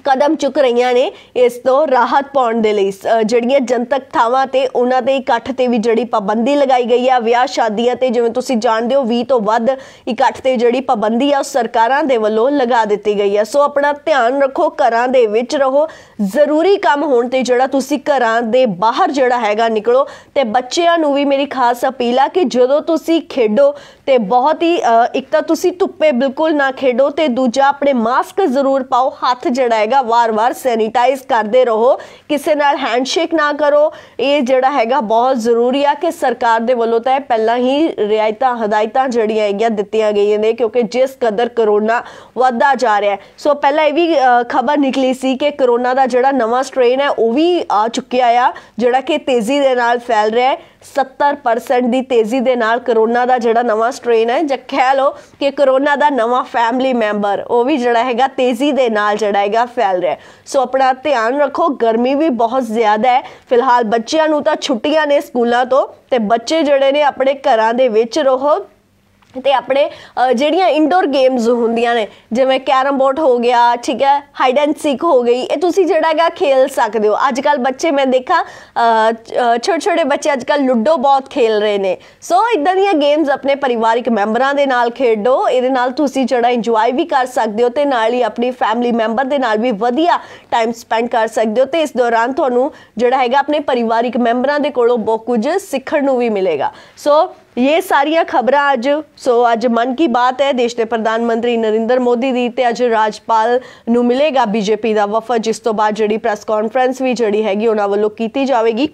ਕਦਮ ਚੁੱਕ ਰਹੀਆਂ ਨੇ ਇਸ ਤੋਂ ਰਾਹਤ ਪਾਉਣ ਦੇ ਲਈ ਜਿਹੜੀਆਂ ਜਨਤਕ ਥਾਵਾਂ ਤੇ ਉਹਨਾਂ ਦੇ ਇਕੱਠ ਤੇ ਵੀ ਜਿਹੜੀ ਪਾਬੰਦੀ ਲਗਾਈ ਗਈ ਆ ਵਿਆਹ ਸ਼ਾਦੀਆਂ ਤੇ ਜਿਵੇਂ ਤੁਸੀਂ ਜਾਣਦੇ ਹੋ 20 ਤੋਂ ਵੱਧ ਇਕੱਠ ਤੇ ਜਿਹੜੀ ਪਾਬੰਦੀ ਆ ਉਹ ਸਰਕਾਰਾਂ ਦੇ ਵੱਲੋਂ ਲਗਾ ਦਿੱਤੀ ਗਈ ਆ ਸੋ ਆਪਣਾ ਧਿਆਨ ਰੱਖੋ ਘਰਾਂ ਦੇ ਵਿੱਚ ਰਹੋ ਜ਼ਰੂਰੀ ਕੰਮ ਹੋਣ ਤੇ ਜਿਹੜਾ ਤੁਸੀਂ ਘਰਾਂ ਦੇ ਬਾਹਰ ਜਿਹੜਾ ਹੈਗਾ ਨਿਕਲੋ ਤੇ ਬੱਚਿਆਂ ਨੂੰ ਵੀ ਮੇਰੀ ਖਾਸ ਅਪੀਲ ਆ ਕਿ ਜਦੋਂ ਤੁਸੀਂ ਖੇਡੋ ਤੇ ਬਹੁਤ ਹੀ ਇੱਕ ਤਾਂ ਤੁਸੀਂ ਧੁੱਪੇ ਬਿਲਕੁਲ ਨਾ ਖੇਡੋ ਤੇ ਦੂਜਾ ਆਪਣੇ ਮਾਸਕ ਜ਼ਰੂਰ ਪਾਓ ਹੱਥ ਜਿਹੜਾ ਹੈਗਾ ਵਾਰ-ਵਾਰ ਸੈਨੀਟਾਈਜ਼ ਕਰਦੇ ਰਹੋ ਕਿਸੇ ਨਾਲ ਹੈਂਡਸ਼ੇਕ ਨਾ ਕਰੋ ਇਹ ਜਿਹੜਾ ਹੈਗਾ ਬਹੁਤ ਜ਼ਰੂਰੀ ਆ ਕਿ ਸਰਕਾਰ ਦੇ ਵੱਲੋਂ ਤਾਂ ਪਹਿਲਾਂ ਹੀ ਰਿਆਇਤਾਂ ਹਦਾਇਤਾਂ ਜੜੀਆਂ ਹੈਗੀਆਂ ਦਿੱਤੀਆਂ ਗਈਆਂ ਨੇ ਕਿਉਂਕਿ ਜਿਸ ਕਦਰ ਕਰੋਨਾ ਵਧਦਾ ਜਾ ਰਿਹਾ ਸੋ ਪਹਿਲਾਂ ਇਹ ਵੀ ਖਬਰ ਨਿਕਲੀ ਸੀ ਕਿ ਕਰੋਨਾ ਦਾ ਜਿਹੜਾ ਨਵਾਂ ਸਟ੍ਰੇਨ ਹੈ ਉਹ ਵੀ ਆ ਚੁੱਕਿਆ ਆ ਜਿਹੜਾ ਕਿ ਤੇਜ਼ੀ ਦੇ ਨਾਲ ਫੈਲ ਰਿਹਾ ਹੈ 70% ਦੀ ਤੇਜ਼ੀ ਦੇ ਨਾਲ ਕਰੋਨਾ ਦਾ ਜਿਹੜਾ ਨਵਾਂ ਸਟ੍ਰੇਨ ਹੈ ਜੇ ਕਹਿ ਲੋ ਕਿ ਕਰੋਨਾ ਦਾ ਨਵਾਂ ਫੈਮਿਲੀ ਮੈਂਬਰ ਉਹ ਵੀ ਜਿਹੜਾ ਹੈਗਾ ਤੇਜ਼ੀ ਦੇ ਨਾਲ ਜਿਹੜਾ ਹੈਗਾ ਫੈਲ ਰਿਹਾ ਸੋ ਆਪਣਾ ਧਿਆਨ ਰੱਖੋ ਗਰਮੀ ਵੀ ਬਹੁਤ ਜ਼ਿਆਦਾ ਹੈ ਫਿਲਹਾਲ ਬੱਚਿਆਂ ਨੂੰ ਤਾਂ ਛੁੱਟੀਆਂ ਨੇ ਸਕੂਲਾਂ ਤੋਂ ਤੇ ਬੱਚੇ ਜਿਹੜੇ ਨੇ ਆਪਣੇ ਘਰਾਂ ਦੇ ਵਿੱਚ ਰਹੋ ਤੇ ਆਪਣੇ ਜਿਹੜੀਆਂ ਇਨਡੋਰ ਗੇਮਸ ਹੁੰਦੀਆਂ ਨੇ ਜਿਵੇਂ ਕੈਰਮ ਬੋਰਡ ਹੋ ਗਿਆ ਠੀਕ ਹੈ ਹਾਈਡ ਐਂਡ ਸੀਕ ਹੋ ਗਈ ਇਹ ਤੁਸੀਂ ਜਿਹੜਾਗਾ ਖੇਲ ਸਕਦੇ ਹੋ ਅੱਜ ਕੱਲ ਬੱਚੇ ਮੈਂ ਦੇਖਾਂ ਛੋਟੇ ਛੋਟੇ ਬੱਚੇ ਅੱਜ ਕੱਲ ਲੁੱਡੋ ਬਹੁਤ ਖੇਲ ਰਹੇ ਨੇ ਸੋ ਇਦਾਂ ਦੀਆਂ ਗੇਮਸ ਆਪਣੇ ਪਰਿਵਾਰਿਕ ਮੈਂਬਰਾਂ ਦੇ ਨਾਲ ਖੇਡੋ ਇਹਦੇ ਨਾਲ ਤੁਸੀਂ ਜਿਹੜਾ ਇੰਜੋਏ ਵੀ ਕਰ ਸਕਦੇ ਹੋ ਤੇ ਨਾਲ ਹੀ ਆਪਣੀ ਫੈਮਿਲੀ ਮੈਂਬਰ ਦੇ ਨਾਲ ਵੀ ਵਧੀਆ ਟਾਈਮ ਸਪੈਂਡ ਕਰ ਸਕਦੇ ਹੋ ਤੇ ਇਸ ਦੌਰਾਨ ਤੁਹਾਨੂੰ ਜਿਹੜਾ ਹੈਗਾ ਆਪਣੇ ਪਰਿਵਾਰਿਕ ਮੈਂਬਰਾਂ ਦੇ ਕੋਲੋਂ ਬਹੁਤ ਕੁਝ ਸਿੱਖਣ ਨੂੰ ਵੀ ਮਿਲੇਗਾ ਸੋ ਇਹ ਸਾਰੀਆਂ ਖਬਰਾਂ ਅੱਜ ਸੋ ਅੱਜ ਮਨ ਕੀ ਬਾਤ ਹੈ ਦੇਸ਼ ਦੇ ਪ੍ਰਧਾਨ ਮੰਤਰੀ ਨਰਿੰਦਰ ਮੋਦੀ ਦੀ ਤੇ ਅੱਜ ਰਾਜਪਾਲ ਨੂੰ ਮਿਲੇਗਾ ਬੀਜੇਪੀ ਦਾ ਵਫਦ ਜਿਸ ਤੋਂ ਬਾਅਦ ਜਿਹੜੀ ਪ੍ਰੈਸ ਕਾਨਫਰੰਸ ਵੀ ਜਿਹੜੀ ਹੈਗੀ ਉਹਨਾਂ ਵੱਲੋਂ ਕੀਤੀ ਜਾਵੇਗੀ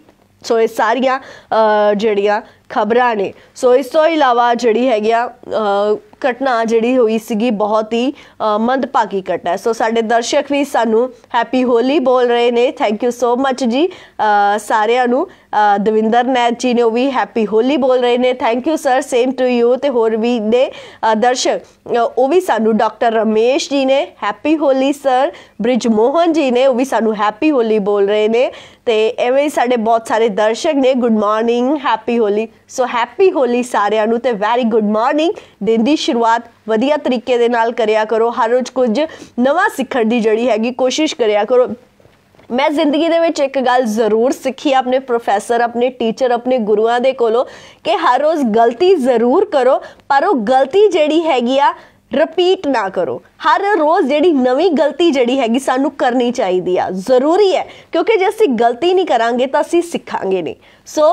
ਸੋ ਇਹ ਸਾਰੀਆਂ ਜਿਹੜੀਆਂ ਖਬਰਾਂ ਨੇ ਸੋ ਇਸ ਤੋਂ ਇਲਾਵਾ ਜਿਹੜੀ ਹੈਗੀਆਂ ਘਟਨਾ ਜਿਹੜੀ ਹੋਈ ਸੀਗੀ ਬਹੁਤ ਹੀ ਮੰਦਭਾਗੀ ਘਟਨਾ ਸੋ ਸਾਡੇ ਦਰਸ਼ਕ ਵੀ ਸਾਨੂੰ ਹੈਪੀ ਹੋਲੀ ਬੋਲ ਰਹੇ ਨੇ ਥੈਂਕ ਯੂ ਸੋ ਮੱਚ ਜੀ ਸਾਰਿਆਂ ਨੂੰ ਦਵਿੰਦਰ ਨੈਤ ਜੀ ਨੇ ਉਹ ਵੀ ਹੈਪੀ ਹੋਲੀ ਬੋਲ ਰਹੇ ਨੇ thank you sir same to you ਤੇ ਹੋਰ ਵੀ ਨੇ ਦਰਸ਼ਕ ਉਹ ਵੀ ਸਾਨੂੰ ਡਾਕਟਰ ਰਮੇਸ਼ ਜੀ ਨੇ ਹੈਪੀ ਹੋਲੀ ਸਰ ਬ੍ਰਿਜ ਮੋਹਨ ਜੀ ਨੇ ਉਹ ਵੀ ਸਾਨੂੰ ਹੈਪੀ ਹੋਲੀ ਬੋਲ ਰਹੇ ਨੇ ਤੇ ਐਵੇਂ ਸਾਡੇ ਬਹੁਤ ਸਾਰੇ ਦਰਸ਼ਕ ਨੇ good morning happy Holi so happy Holi ਸਾਰਿਆਂ ਨੂੰ ਤੇ ਵੈਰੀ ਗੁੱਡ ਮਾਰਨਿੰਗ ਦਿਨ ਦੀ ਸ਼ੁਰੂਆਤ ਵਧੀਆ ਤਰੀਕੇ ਦੇ ਨਾਲ ਕਰਿਆ ਕਰੋ ਹਰ ਰੋਜ਼ ਕੁਝ ਨਵਾਂ ਸਿੱਖਣ ਦੀ ਜੜੀ ਹੈਗੀ ਕੋਸ਼ਿਸ਼ ਕਰਿਆ ਕਰੋ ਮੈਂ ਜ਼ਿੰਦਗੀ ਦੇ ਵਿੱਚ ਇੱਕ ਗੱਲ ਜ਼ਰੂਰ ਸਿੱਖੀ ਆਪਣੇ ਪ੍ਰੋਫੈਸਰ ਆਪਣੇ ਟੀਚਰ ਆਪਣੇ ਗੁਰੂਆਂ ਦੇ ਕੋਲੋਂ ਕਿ ਹਰ ਰੋਜ਼ ਗਲਤੀ ਜ਼ਰੂਰ ਕਰੋ ਪਰ ਉਹ ਗਲਤੀ ਜਿਹੜੀ ਹੈਗੀ ਆ ਰਿਪੀਟ ਨਾ ਕਰੋ ਹਰ ਰੋਜ਼ ਜਿਹੜੀ ਨਵੀਂ ਗਲਤੀ ਜਿਹੜੀ ਹੈਗੀ ਸਾਨੂੰ ਕਰਨੀ ਚਾਹੀਦੀ ਆ ਜ਼ਰੂਰੀ ਹੈ ਕਿਉਂਕਿ ਜੇ ਅਸੀਂ ਗਲਤੀ ਨਹੀਂ ਕਰਾਂਗੇ ਤਾਂ ਅਸੀਂ ਸਿੱਖਾਂਗੇ ਨਹੀਂ ਸੋ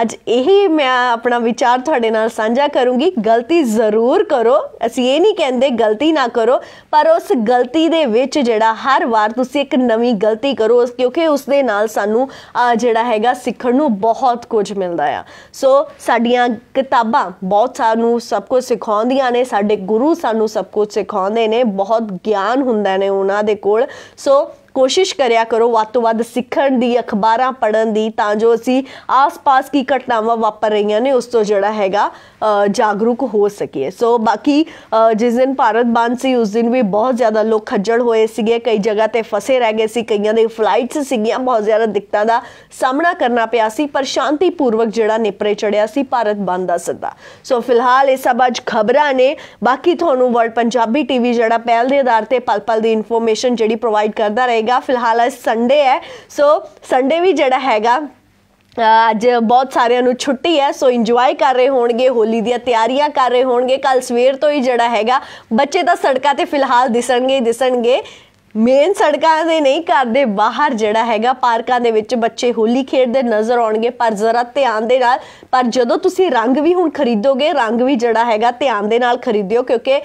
ਅੱਜ ਇਹੀ ਮੈਂ ਆਪਣਾ ਵਿਚਾਰ ਤੁਹਾਡੇ ਨਾਲ ਸਾਂਝਾ ਕਰੂੰਗੀ ਗਲਤੀ ਜ਼ਰੂਰ ਕਰੋ ਅਸੀਂ ਇਹ ਨਹੀਂ ਕਹਿੰਦੇ ਗਲਤੀ ਨਾ ਕਰੋ ਪਰ ਉਸ ਗਲਤੀ ਦੇ ਵਿੱਚ ਜਿਹੜਾ ਹਰ ਵਾਰ ਤੁਸੀਂ ਇੱਕ ਨਵੀਂ ਗਲਤੀ ਕਰੋ ਕਿਉਂਕਿ ਉਸ ਦੇ ਨਾਲ ਸਾਨੂੰ ਜਿਹੜਾ ਹੈਗਾ ਸਿੱਖਣ ਨੂੰ ਬਹੁਤ ਕੁਝ ਮਿਲਦਾ ਆ ਸੋ ਸਾਡੀਆਂ ਕਿਤਾਬਾਂ ਬਹੁਤ ਸਾਨੂੰ ਸਭ ਕੁਝ ਸਿਖਾਉਂਦੀਆਂ ਨੇ ਸਾਡੇ ਗੁਰੂ ਸਾਨੂੰ ਸਭ ਕੁਝ ਸਿਖਾਉਂਦੇ ਨੇ ਬਹੁਤ ਗਿਆਨ ਹੁੰਦਾ ਨੇ ਉਹਨਾਂ ਦੇ ਕੋਲ ਸੋ ਕੋਸ਼ਿਸ਼ ਕਰਿਆ ਕਰੋ ਵੱਧ ਤੋਂ ਵੱਧ ਸਿੱਖਣ ਦੀ ਅਖਬਾਰਾਂ ਪੜ੍ਹਨ ਦੀ ਤਾਂ ਜੋ ਅਸੀਂ ਆਸ-ਪਾਸ ਕੀ ਘਟਨਾਵਾਂ ਵਾਪਰ ਰਹੀਆਂ ਨੇ ਉਸ ਤੋਂ ਜਿਹੜਾ ਹੈਗਾ ਜਾਗਰੂਕ ਹੋ ਸਕੀਏ ਸੋ ਬਾਕੀ ਜਿਸ ਦਿਨ ਭਾਰਤ ਬੰਦ ਸੀ ਉਸ ਦਿਨ ਵੀ ਬਹੁਤ ਜ਼ਿਆਦਾ ਲੋਕ ਖੱਜੜ ਹੋਏ ਸੀਗੇ ਕਈ ਜਗ੍ਹਾ ਤੇ ਫਸੇ ਰਹਿ ਗਏ ਸੀ ਕਈਆਂ ਦੇ ਫਲਾਈਟਸ ਸੀਗੀਆਂ ਬਹੁਤ ਜ਼ਿਆਦਾ ਦਿੱਕਤਾਂ ਦਾ ਸਾਹਮਣਾ ਕਰਨਾ ਪਿਆ ਸੀ ਪਰ ਸ਼ਾਂਤੀਪੂਰਵਕ ਜਿਹੜਾ ਨਿਪਰੇ ਚੜਿਆ ਸੀ ਭਾਰਤ ਬੰਦ ਦਾ ਸੱਦਾ ਸੋ ਫਿਲਹਾਲ ਇਹ ਸਭ ਅੱਜ ਖਬਰਾਂ ਨੇ ਬਾਕੀ ਤੁਹਾਨੂੰ ਵਰਲਡ ਪੰਜਾਬੀ ਟੀਵੀ ਜਿਹੜਾ ਪਹਿਲ ਦੇ ਆਧਾਰ ਤੇ ਪਲ ਪਲ ਦੀ ਇਨਫੋਰਮੇਸ਼ਨ ਜਿਹੜੀ ਪ੍ਰੋਵਾਈਡ ਕਰਦਾ ਰਹੇਗਾ ਫਿਲਹਾਲ ਅੱਜ ਸੰਡੇ ਹੈ ਸੋ ਸੰਡੇ ਵੀ ਜਿਹੜਾ ਹੈਗਾ ਅੱਜ ਬਹੁਤ ਸਾਰਿਆਂ ਨੂੰ ਛੁੱਟੀ ਹੈ ਸੋ ਇੰਜੋਏ ਕਰ ਰਹੇ ਹੋਣਗੇ ਹੋਲੀ ਦੀਆਂ ਤਿਆਰੀਆਂ ਕਰ ਰਹੇ ਹੋਣਗੇ ਕੱਲ ਸਵੇਰ ਤੋਂ ਹੀ ਜਿਹੜਾ ਹੈਗਾ ਬੱਚੇ ਤਾਂ ਸੜਕਾਂ ਤੇ ਫਿਲਹਾਲ ਦਿਸਣਗੇ ਦਿਸਣਗੇ ਮੇਨ ਸੜਕਾਂ ਦੇ ਨਹੀਂ ਕਰਦੇ ਬਾਹਰ ਜਿਹੜਾ ਹੈਗਾ ਪਾਰਕਾਂ ਦੇ ਵਿੱਚ ਬੱਚੇ ਹੋਲੀ ਖੇਡਦੇ ਨਜ਼ਰ ਆਉਣਗੇ ਪਰ ਜ਼ਰਾ ਧਿਆਨ ਦੇ ਨਾਲ ਪਰ ਜਦੋਂ ਤੁਸੀਂ ਰੰਗ ਵੀ ਹੁਣ ਖਰੀਦੋਗੇ ਰੰਗ ਵੀ ਜਿਹੜਾ ਹੈਗਾ ਧਿਆਨ ਦੇ ਨਾਲ ਖਰੀਦਿਓ ਕਿਉਂਕਿ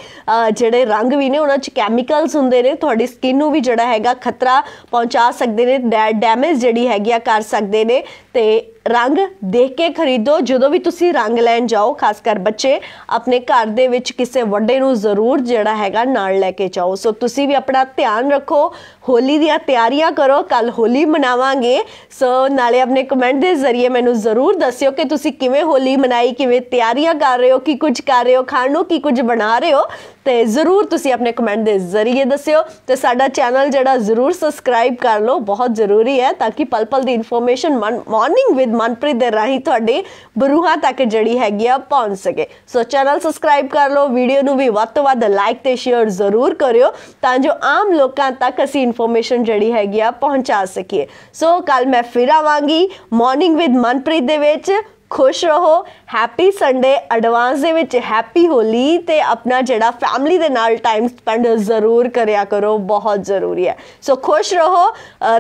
ਜਿਹੜੇ ਰੰਗ ਵੀ ਨੇ ਉਹਨਾਂ 'ਚ ਕੈਮੀਕਲਸ ਹੁੰਦੇ ਨੇ ਤੁਹਾਡੀ ਸਕਿਨ ਨੂੰ ਵੀ ਜਿਹੜਾ ਹੈਗਾ ਖਤਰਾ ਪਹੁੰਚਾ ਸਕਦੇ ਨੇ ਡੈਮੇਜ ਜਿਹੜੀ ਹੈਗੀ ਆ ਕਰ ਸਕਦੇ ਨੇ ਤੇ ਰੰਗ ਦੇਖ ਕੇ ਖਰੀਦੋ ਜਦੋਂ ਵੀ ਤੁਸੀਂ ਰੰਗ ਲੈਣ ਜਾਓ ਖਾਸ ਕਰ ਬੱਚੇ ਆਪਣੇ ਘਰ ਦੇ ਵਿੱਚ ਕਿਸੇ ਵੱਡੇ ਨੂੰ ਜ਼ਰੂਰ ਜਿਹੜਾ ਹੈਗਾ ਨਾਲ ਲੈ ਕੇ ਜਾਓ ਸੋ ਤੁਸੀਂ ਵੀ ਆਪਣਾ ਧਿਆਨ ਰੱਖੋ ਹੋਲੀ ਦੀਆਂ ਤਿਆਰੀਆਂ ਕਰੋ ਕੱਲ ਹੋਲੀ ਮਨਾਵਾਂਗੇ ਸੋ ਨਾਲੇ ਆਪਣੇ ਕਮੈਂਟ ਦੇ ਜ਼ਰੀਏ ਮੈਨੂੰ ਜ਼ਰੂਰ ਦੱਸਿਓ ਕਿ ਤੁਸੀਂ ਕਿਵੇਂ ਹੋਲੀ ਮਨਾਈ ਕਿਵੇਂ ਤਿਆਰੀਆਂ ਕਰ ਰਹੇ ਹੋ ਕੀ ਕੁਝ ਕਰ ਰਹੇ ਹੋ ਖਾਣ ਨੂੰ ਕੀ ਕੁਝ ਬਣਾ ਰਹੇ ਹੋ ਤੇ ਜ਼ਰੂਰ ਤੁਸੀਂ ਆਪਣੇ ਕਮੈਂਟ ਦੇ ਜ਼ਰੀਏ ਦੱਸਿਓ ਤੇ ਸਾਡਾ ਚੈਨਲ ਜਿਹੜਾ ਜ਼ਰੂਰ ਸਬਸਕ੍ਰਾਈਬ ਕਰ ਲਓ ਬਹੁਤ ਜ਼ਰੂਰੀ ਹੈ ਤਾਂ ਕਿ ਪਲ ਪਲ ਦੀ ਇਨਫੋਰਮੇਸ਼ਨ ਮਾਰਨਿੰਗ ਵਿਦ ਮਨਪ੍ਰੀਤ ਦੇ ਰਾਹੀਂ ਤੁਹਾਡੇ ਬਰੂਹਾਂ ਤੱਕ ਜੜੀ ਹੈਗੀ ਆ ਪਹੁੰਚ ਸਕੇ ਸੋ ਚੈਨਲ ਸਬਸਕ੍ਰਾਈਬ ਕਰ ਲਓ ਵੀਡੀਓ ਨੂੰ ਵੀ ਵੱਧ ਤੋਂ ਵੱਧ ਲਾਈਕ ਤੇ ਸ਼ੇਅਰ ਜ਼ਰੂਰ ਕਰਿਓ ਤਾਂ ਜੋ ਆਮ ਲੋਕਾਂ ਤੱਕ ਅਸੀਂ ਇਨਫੋਰਮੇਸ਼ਨ ਜੜੀ ਹੈਗੀ ਆ ਪਹੁੰਚਾ ਸਕੀਏ ਸੋ ਕੱਲ ਮੈਂ ਫਿਰ ਆਵਾਂਗੀ ਮਾਰਨਿੰਗ ਵਿਦ ਮਨਪ੍ਰੀਤ ਦੇ ਵਿੱਚ ਖੁਸ਼ ਰਹੋ ਹੈਪੀ ਸੰਡੇ ਐਡਵਾਂਸ ਦੇ ਵਿੱਚ ਹੈਪੀ ਹੋਲੀ ਤੇ ਆਪਣਾ ਜਿਹੜਾ ਫੈਮਿਲੀ ਦੇ ਨਾਲ ਟਾਈਮ ਸਪੈਂਡ ਜ਼ਰੂਰ ਕਰਿਆ ਕਰੋ ਬਹੁਤ ਜ਼ਰੂਰੀ ਹੈ ਸੋ ਖੁਸ਼ ਰਹੋ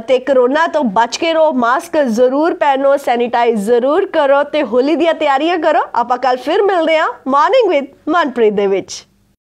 ਤੇ ਕਰੋਨਾ ਤੋਂ ਬਚ ਕੇ ਰਹੋ ਮਾਸਕ ਜ਼ਰੂਰ ਪਹਿਨੋ ਸੈਨੀਟਾਈਜ਼ ਜ਼ਰੂਰ ਕਰੋ ਤੇ ਹੋਲੀ ਦੀਆਂ ਤਿਆਰੀਆਂ ਕਰੋ ਆਪਾਂ ਕੱਲ ਫਿਰ ਮਿਲਦੇ ਹਾਂ ਮਾਰਨਿੰਗ ਵਿਦ ਮਨਪ੍ਰੀਤ ਦੇ ਵਿੱਚ